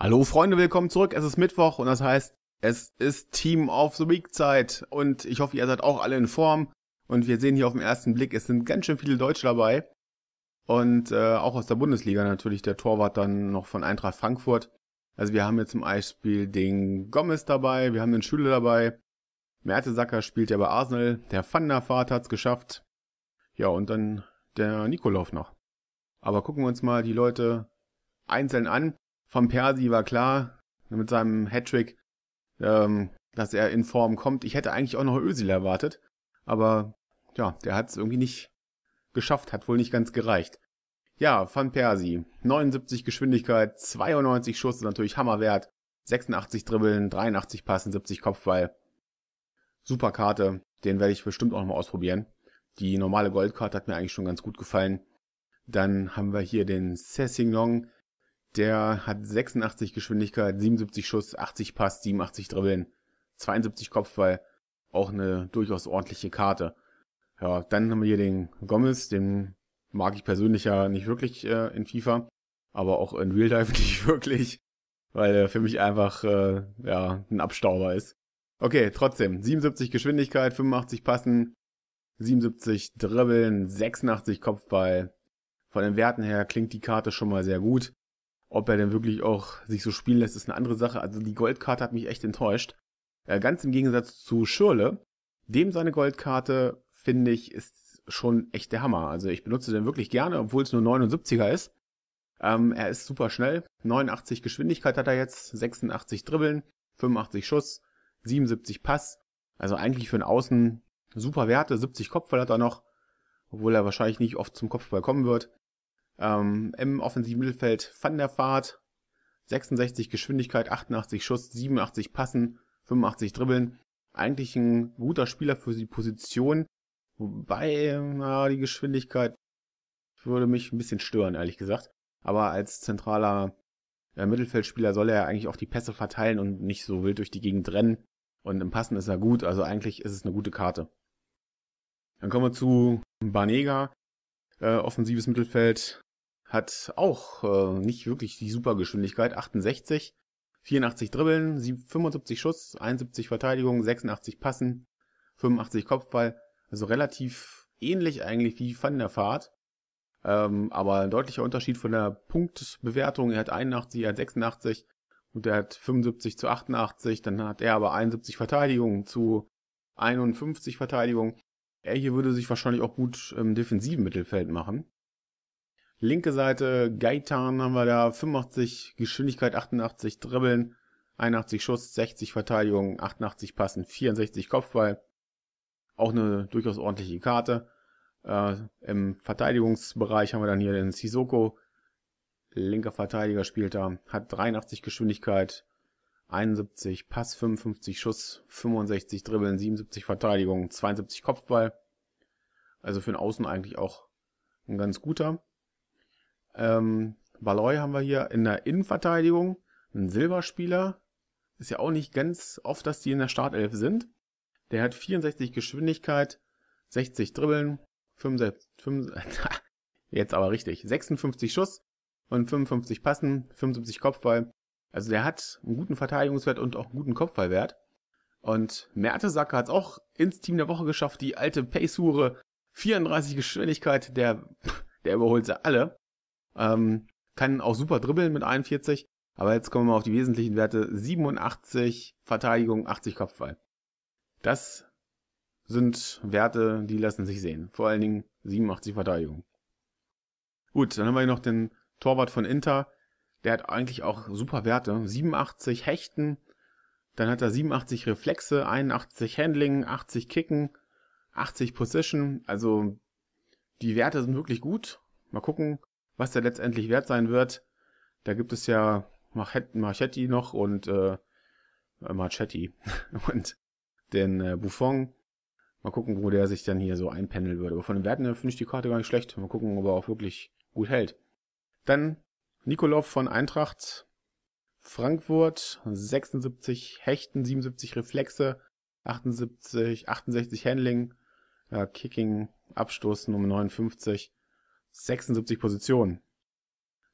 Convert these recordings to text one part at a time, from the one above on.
Hallo Freunde, willkommen zurück. Es ist Mittwoch und das heißt, es ist Team of the Week Zeit und ich hoffe, ihr seid auch alle in Form und wir sehen hier auf den ersten Blick, es sind ganz schön viele Deutsche dabei und äh, auch aus der Bundesliga natürlich der Torwart dann noch von Eintracht Frankfurt. Also wir haben jetzt zum Beispiel den Gomez dabei, wir haben den Schüler dabei, Mertesacker spielt ja bei Arsenal, der Van der Vaart hat's geschafft, ja und dann der Nikolov noch. Aber gucken wir uns mal die Leute einzeln an von Persi war klar, mit seinem Hattrick, ähm, dass er in Form kommt. Ich hätte eigentlich auch noch Özil erwartet, aber ja, der hat es irgendwie nicht geschafft, hat wohl nicht ganz gereicht. Ja, Van Persi, 79 Geschwindigkeit, 92 Schuss, ist natürlich Hammerwert, 86 Dribbeln, 83 Passen, 70 Kopfball. Super Karte, den werde ich bestimmt auch noch mal ausprobieren. Die normale Goldkarte hat mir eigentlich schon ganz gut gefallen. Dann haben wir hier den Sessing Long, der hat 86 Geschwindigkeit, 77 Schuss, 80 Pass, 87 Dribbeln, 72 Kopfball. Auch eine durchaus ordentliche Karte. Ja, dann haben wir hier den Gomez, den mag ich persönlich ja nicht wirklich äh, in FIFA, aber auch in Real Life nicht wirklich, weil er für mich einfach äh, ja, ein Abstauber ist. Okay, trotzdem, 77 Geschwindigkeit, 85 Passen, 77 Dribbeln, 86 Kopfball. Von den Werten her klingt die Karte schon mal sehr gut. Ob er denn wirklich auch sich so spielen lässt, ist eine andere Sache. Also die Goldkarte hat mich echt enttäuscht. Äh, ganz im Gegensatz zu Schürle, dem seine Goldkarte, finde ich, ist schon echt der Hammer. Also ich benutze den wirklich gerne, obwohl es nur 79er ist. Ähm, er ist super schnell. 89 Geschwindigkeit hat er jetzt, 86 Dribbeln, 85 Schuss, 77 Pass. Also eigentlich für einen Außen super Werte. 70 Kopfball hat er noch, obwohl er wahrscheinlich nicht oft zum Kopfball kommen wird. Ähm, Im offensiven Mittelfeld Van der Fahrt, 66 Geschwindigkeit, 88 Schuss, 87 Passen, 85 Dribbeln. Eigentlich ein guter Spieler für die Position, wobei na, die Geschwindigkeit würde mich ein bisschen stören, ehrlich gesagt. Aber als zentraler äh, Mittelfeldspieler soll er ja eigentlich auch die Pässe verteilen und nicht so wild durch die Gegend rennen. Und im Passen ist er gut, also eigentlich ist es eine gute Karte. Dann kommen wir zu Banega, äh, offensives Mittelfeld, hat auch äh, nicht wirklich die Supergeschwindigkeit. 68, 84 Dribbeln, 75 Schuss, 71 Verteidigung, 86 Passen, 85 Kopfball. Also relativ ähnlich eigentlich wie Van der Fahrt. Ähm, aber ein deutlicher Unterschied von der Punktbewertung. Er hat 81, er hat 86 und er hat 75 zu 88. Dann hat er aber 71 Verteidigung zu 51 Verteidigung. Er hier würde sich wahrscheinlich auch gut im defensiven Mittelfeld machen. Linke Seite, Gaitan haben wir da, 85 Geschwindigkeit, 88 Dribbeln, 81 Schuss, 60 Verteidigung, 88 Passen, 64 Kopfball. Auch eine durchaus ordentliche Karte. Äh, Im Verteidigungsbereich haben wir dann hier den Sisoko. Linker Verteidiger spielt da, hat 83 Geschwindigkeit, 71 Pass, 55 Schuss, 65 Dribbeln, 77 Verteidigung, 72 Kopfball. Also für den Außen eigentlich auch ein ganz guter. Ähm, Balloy haben wir hier in der Innenverteidigung, ein Silberspieler. Ist ja auch nicht ganz oft, dass die in der Startelf sind. Der hat 64 Geschwindigkeit, 60 Dribbeln, 65, 65 jetzt aber richtig, 56 Schuss und 55 Passen, 75 Kopfball. Also der hat einen guten Verteidigungswert und auch einen guten Kopfballwert. Und Mertesacker hat es auch ins Team der Woche geschafft, die alte Pace-Hure. 34 Geschwindigkeit, der, der überholt sie alle. Ähm, kann auch super dribbeln mit 41. Aber jetzt kommen wir auf die wesentlichen Werte. 87 Verteidigung, 80 Kopfball. Das sind Werte, die lassen sich sehen. Vor allen Dingen 87 Verteidigung. Gut, dann haben wir hier noch den Torwart von Inter. Der hat eigentlich auch super Werte. 87 Hechten, dann hat er 87 Reflexe, 81 Handling, 80 Kicken, 80 Position. Also die Werte sind wirklich gut. Mal gucken, was der letztendlich wert sein wird. Da gibt es ja Machetti noch und äh, äh Machetti und den äh, Buffon. Mal gucken, wo der sich dann hier so einpendeln würde. Aber von den Werten her finde ich die Karte gar nicht schlecht. Mal gucken, ob er auch wirklich gut hält. Dann Nikolov von Eintracht Frankfurt, 76 Hechten, 77 Reflexe, 78, 68 Handling, äh, Kicking, Abstoß Nummer 59. 76 Positionen.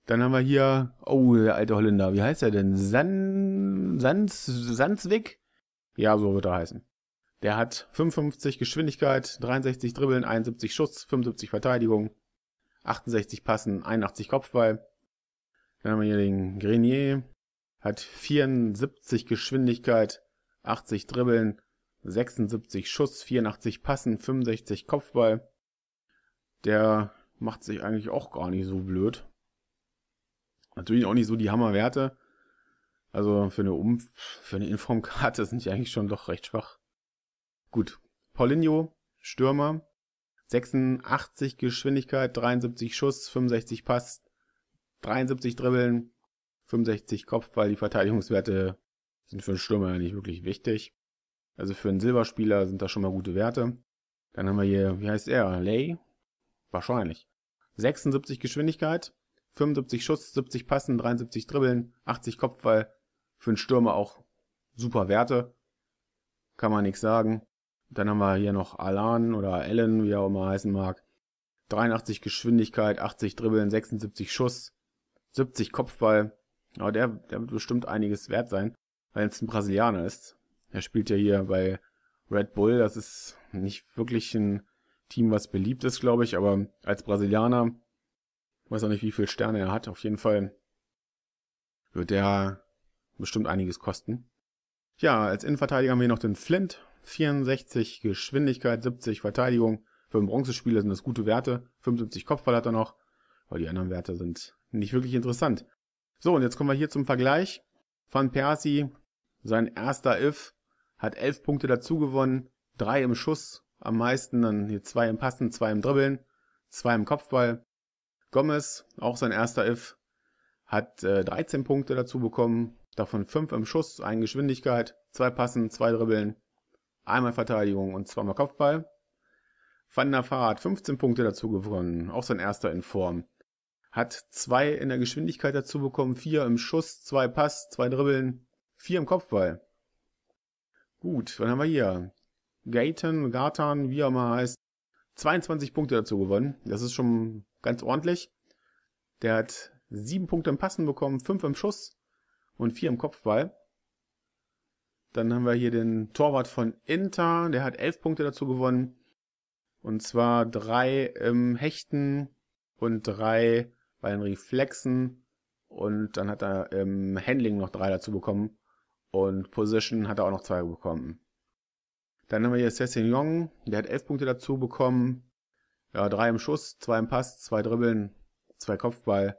Dann haben wir hier, oh, der alte Holländer, wie heißt er denn? San, Sans, Sandswig? Ja, so wird er heißen. Der hat 55 Geschwindigkeit, 63 Dribbeln, 71 Schuss, 75 Verteidigung, 68 Passen, 81 Kopfball. Dann haben wir hier den Grenier, hat 74 Geschwindigkeit, 80 Dribbeln, 76 Schuss, 84 Passen, 65 Kopfball. Der macht sich eigentlich auch gar nicht so blöd. Natürlich auch nicht so die Hammerwerte. Also für eine um für eine Informkarte sind die eigentlich schon doch recht schwach. Gut, Paulinho, Stürmer, 86 Geschwindigkeit, 73 Schuss, 65 Pass, 73 Dribbeln, 65 Kopf, weil Die Verteidigungswerte sind für einen Stürmer ja nicht wirklich wichtig. Also für einen Silberspieler sind das schon mal gute Werte. Dann haben wir hier, wie heißt er? Lay? Wahrscheinlich. 76 Geschwindigkeit, 75 Schuss, 70 Passen, 73 Dribbeln, 80 Kopfball. Für einen Stürmer auch super Werte. Kann man nichts sagen. Dann haben wir hier noch Alan oder Allen, wie er auch immer heißen mag. 83 Geschwindigkeit, 80 Dribbeln, 76 Schuss, 70 Kopfball. Aber der, der wird bestimmt einiges wert sein, weil es ein Brasilianer ist. Er spielt ja hier bei Red Bull. Das ist nicht wirklich ein Team, was beliebt ist, glaube ich, aber als Brasilianer, weiß auch nicht, wie viele Sterne er hat, auf jeden Fall wird er bestimmt einiges kosten. Ja, als Innenverteidiger haben wir noch den Flint, 64 Geschwindigkeit, 70 Verteidigung. Für einen Bronzespieler sind das gute Werte, 75 Kopfball hat er noch, weil die anderen Werte sind nicht wirklich interessant. So, und jetzt kommen wir hier zum Vergleich. Van Persie, sein erster If, hat 11 Punkte dazu gewonnen, 3 im Schuss, am meisten. Dann hier zwei im Passen, zwei im Dribbeln, zwei im Kopfball. Gomez, auch sein erster If, hat äh, 13 Punkte dazu bekommen, davon 5 im Schuss, 1 Geschwindigkeit, 2 Passen, 2 Dribbeln, einmal Verteidigung und zweimal Kopfball. Van der Vaart hat 15 Punkte dazu gewonnen, auch sein erster in Form. Hat 2 in der Geschwindigkeit dazu bekommen, 4 im Schuss, 2 Pass, 2 Dribbeln, 4 im Kopfball. Gut, dann haben wir hier Gaten, Gartan, wie er mal heißt, 22 Punkte dazu gewonnen. Das ist schon ganz ordentlich. Der hat sieben Punkte im Passen bekommen, fünf im Schuss und vier im Kopfball. Dann haben wir hier den Torwart von Inter, der hat elf Punkte dazu gewonnen. Und zwar drei im Hechten und drei bei den Reflexen. Und dann hat er im Handling noch drei dazu bekommen. Und Position hat er auch noch zwei bekommen. Dann haben wir hier Sessin Sessignon, der hat 11 Punkte dazu bekommen. Ja, 3 im Schuss, 2 im Pass, 2 Dribbeln, 2 Kopfball.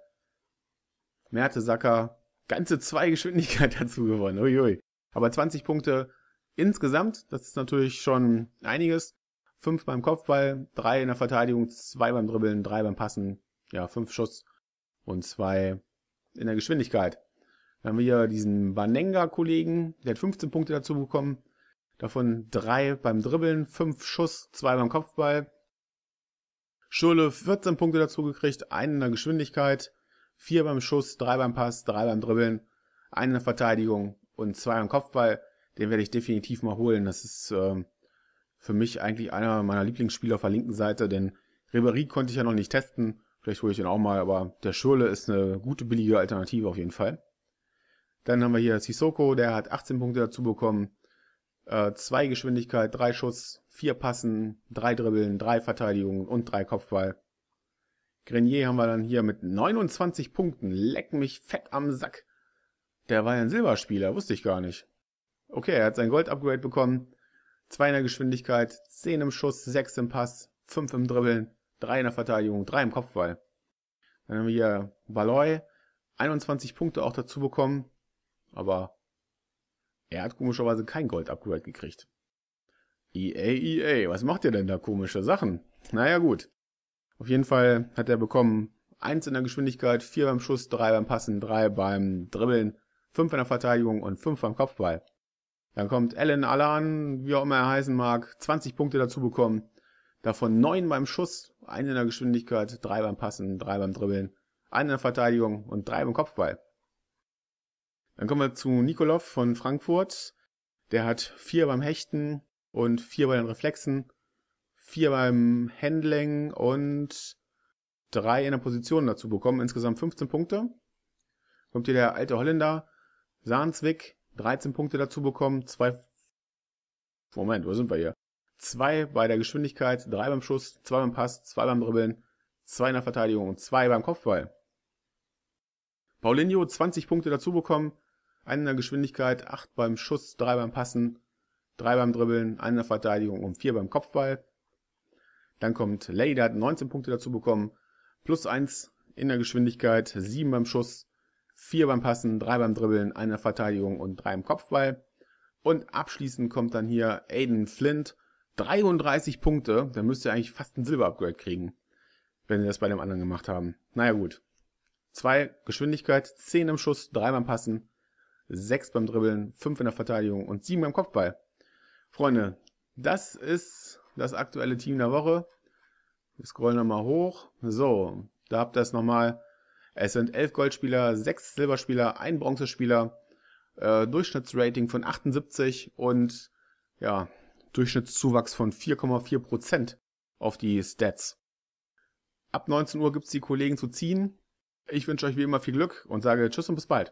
Mertesacker, ganze 2 Geschwindigkeit dazu gewonnen. Uiui. Aber 20 Punkte insgesamt, das ist natürlich schon einiges. 5 beim Kopfball, 3 in der Verteidigung, 2 beim Dribbeln, 3 beim Passen. Ja, 5 Schuss und 2 in der Geschwindigkeit. Dann haben wir hier diesen Banenga-Kollegen, der hat 15 Punkte dazu bekommen. Davon drei beim Dribbeln, fünf Schuss, zwei beim Kopfball. Schürle 14 Punkte dazu gekriegt, einen in der Geschwindigkeit, vier beim Schuss, drei beim Pass, drei beim Dribbeln, einen in der Verteidigung und zwei beim Kopfball. Den werde ich definitiv mal holen. Das ist äh, für mich eigentlich einer meiner Lieblingsspieler auf der linken Seite, denn Ribery konnte ich ja noch nicht testen. Vielleicht hole ich ihn auch mal, aber der Schürle ist eine gute, billige Alternative auf jeden Fall. Dann haben wir hier Sissoko, der hat 18 Punkte dazu bekommen äh, zwei Geschwindigkeit, drei Schuss, vier Passen, drei Dribbeln, drei Verteidigungen und drei Kopfball. Grenier haben wir dann hier mit 29 Punkten. Leck mich fett am Sack. Der war ja ein Silberspieler, wusste ich gar nicht. Okay, er hat sein Gold-Upgrade bekommen. 2 in der Geschwindigkeit, 10 im Schuss, 6 im Pass, 5 im Dribbeln, 3 in der Verteidigung, 3 im Kopfball. Dann haben wir hier Baloy, 21 Punkte auch dazu bekommen. Aber er hat komischerweise kein Gold-Upgrade gekriegt. EA, EA, was macht ihr denn da komische Sachen? Naja gut. Auf jeden Fall hat er bekommen 1 in der Geschwindigkeit, 4 beim Schuss, 3 beim Passen, 3 beim Dribbeln, 5 in der Verteidigung und 5 beim Kopfball. Dann kommt Alan Alan, wie auch immer er heißen mag, 20 Punkte dazu bekommen. Davon 9 beim Schuss, 1 in der Geschwindigkeit, 3 beim Passen, 3 beim Dribbeln, 1 in der Verteidigung und 3 beim Kopfball. Dann kommen wir zu Nikolov von Frankfurt. Der hat vier beim Hechten und vier bei den Reflexen, vier beim Handling und drei in der Position dazu bekommen. Insgesamt 15 Punkte. Kommt hier der alte Holländer Sahnswick, 13 Punkte dazu bekommen, zwei Moment, wo sind wir hier? Zwei bei der Geschwindigkeit, drei beim Schuss, zwei beim Pass, zwei beim Dribbeln, zwei in der Verteidigung und zwei beim Kopfball. Paulinho 20 Punkte dazu bekommen, 1 in der Geschwindigkeit, 8 beim Schuss, 3 beim Passen, 3 beim Dribbeln, 1 in der Verteidigung und 4 beim Kopfball. Dann kommt Lay, der hat 19 Punkte dazu bekommen, plus 1 in der Geschwindigkeit, 7 beim Schuss, 4 beim Passen, 3 beim Dribbeln, 1 in der Verteidigung und 3 im Kopfball. Und abschließend kommt dann hier Aiden Flint, 33 Punkte, dann müsst ihr eigentlich fast ein Silber-Upgrade kriegen, wenn sie das bei dem anderen gemacht haben. Naja gut. 2 Geschwindigkeit, 10 im Schuss, 3 beim Passen, 6 beim Dribbeln, 5 in der Verteidigung und 7 beim Kopfball. Freunde, das ist das aktuelle Team der Woche. Wir scrollen nochmal hoch. So, da habt ihr es nochmal. Es sind 11 Goldspieler, 6 Silberspieler, 1 Bronzespieler, äh, Durchschnittsrating von 78 und ja, Durchschnittszuwachs von 4,4% auf die Stats. Ab 19 Uhr gibt es die Kollegen zu ziehen. Ich wünsche euch wie immer viel Glück und sage Tschüss und bis bald.